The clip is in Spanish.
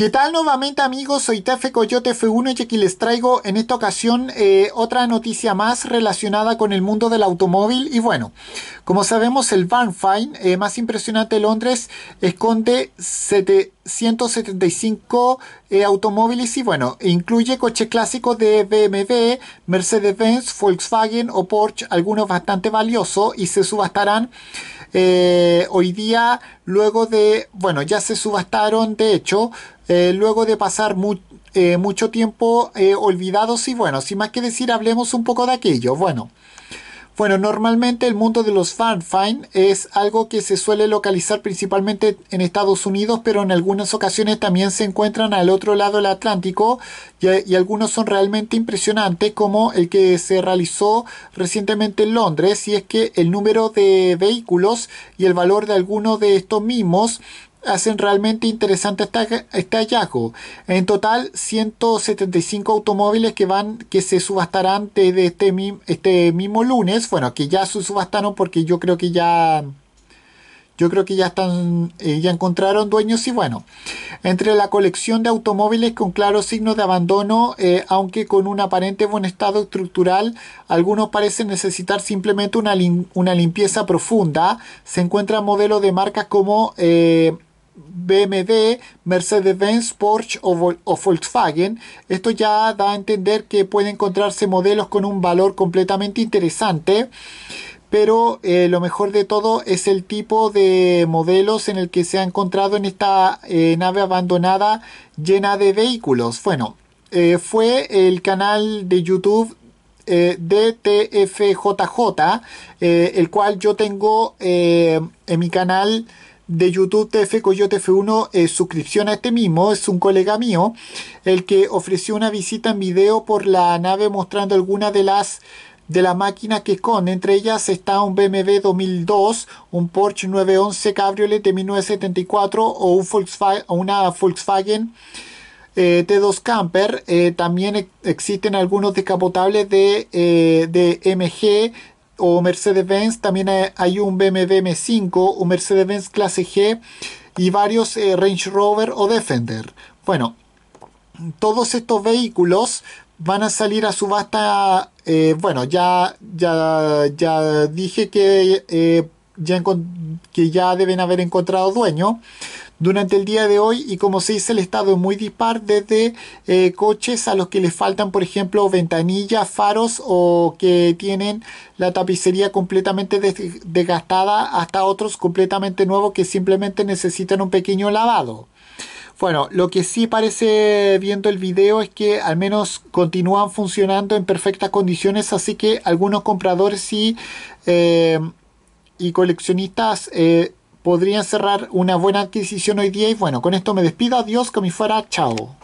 ¿Qué tal nuevamente amigos? Soy Tefe Coyote F1 y aquí les traigo en esta ocasión eh, otra noticia más relacionada con el mundo del automóvil y bueno, como sabemos el Van Fine, eh, más impresionante de Londres esconde 7. 175 eh, automóviles y bueno, incluye coches clásicos de BMW, Mercedes-Benz, Volkswagen o Porsche, algunos bastante valiosos y se subastarán eh, hoy día luego de, bueno, ya se subastaron de hecho, eh, luego de pasar mucho tiempo olvidados y bueno, sin más que decir, hablemos un poco de aquello. Bueno. Bueno, normalmente el mundo de los fanfind es algo que se suele localizar principalmente en Estados Unidos, pero en algunas ocasiones también se encuentran al otro lado del Atlántico y, y algunos son realmente impresionantes, como el que se realizó recientemente en Londres, y es que el número de vehículos y el valor de algunos de estos mismos hacen realmente interesante este, este, hallazgo. En total, 175 automóviles que van, que se subastarán desde este, este mismo lunes. Bueno, que ya se subastaron porque yo creo que ya. Yo creo que ya están, eh, ya encontraron dueños y bueno, entre la colección de automóviles con claros signos de abandono, eh, aunque con un aparente buen estado estructural, algunos parecen necesitar simplemente una, una limpieza profunda. Se encuentran modelos de marcas como eh, BMW, Mercedes-Benz, Porsche o, Volkswagen. Esto ya da a entender que puede encontrarse modelos con un valor completamente interesante. Pero eh, lo mejor de todo es el tipo de modelos en el que se ha encontrado en esta eh, nave abandonada llena de vehículos. Bueno, eh, fue el canal de YouTube eh, DTFJJ, el cual yo tengo en mi canal de YouTube TF Coyote F1 eh, suscripción a este mismo, es un colega mío, el que ofreció una visita en video por la nave mostrando algunas de las de las máquinas que esconde. Entre ellas está un BMW 2002, un Porsche 911 Cabriolet de 1974 o un Volkswagen, una Volkswagen eh, T2 Camper. Eh, también existen algunos descapotables de, de MG o Mercedes-Benz, también hay un BMW M5, un Mercedes-Benz clase G y varios eh, Range Rover o Defender. Bueno, todos estos vehículos van a salir a subasta, eh, bueno, ya, ya, ya dije que, eh, ya que ya deben haber encontrado dueño durante el día de hoy y como se dice el estado es muy dispar desde eh, coches a los que les faltan por ejemplo ventanillas, faros o que tienen la tapicería completamente desgastada hasta otros completamente nuevos que simplemente necesitan un pequeño lavado. Bueno, lo que sí parece viendo el video es que al menos continúan funcionando en perfectas condiciones, así que algunos compradores sí, eh, y coleccionistas eh, podrían cerrar una buena adquisición hoy día. Y bueno, con esto me despido. Adiós, me fuera. Chao.